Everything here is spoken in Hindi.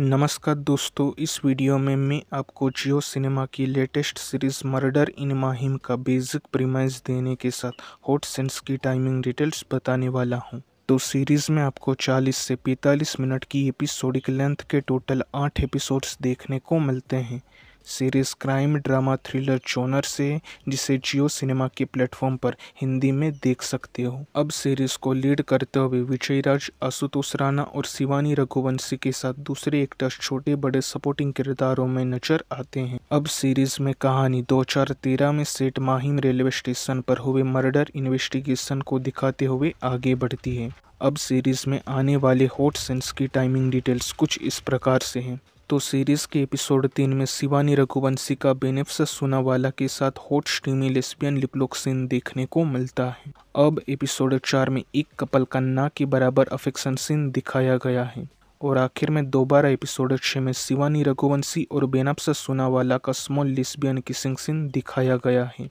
नमस्कार दोस्तों इस वीडियो में मैं आपको जियो सिनेमा की latest series murder in Mahim का बेसिक प्रीमाइज देने के साथ हॉट सेंस की टाइमिंग डिटेल्स बताने वाला हूं। तो सीरीज़ में आपको 40 से 45 मिनट की एपिसोडिक लेंथ के टोटल आठ एपिसोड्स देखने को मिलते हैं series crime drama thriller genre से जिसे जियो सिनेमा के प्लेटफॉर्म पर हिंदी में देख सकते हो अब सीरीज़ को लीड करते हुए विजय राज आशुतोष राणा और शिवानी रघुवंशी के साथ दूसरे एक्टर्स छोटे बड़े सपोर्टिंग किरदारों में नजर आते हैं अब सीरीज में कहानी दो में सेठ माहिम रेलवे स्टेशन पर हुए मर्डर इन्वेस्टिगेशन को दिखाते हुए आगे बढ़ती है अब सीरीज में आने वाले हॉट सेंस की टाइमिंग डिटेल्स कुछ इस प्रकार से हैं तो सीरीज़ के एपिसोड तीन में शिवानी रघुवंशी का बेनिफ्स सोनावाला के साथ hot steamy lesbian liplock scene देखने को मिलता है अब एपिसोड चार में एक कपल का ना के बराबर अफेक्शन सीन दिखाया गया है और आखिर में दोबारा एपिसोड छः में शिवानी रघुवंशी और बेनाप्स सोनावाला का स्मॉल लिस्बियन किसिंग सीन दिखाया गया है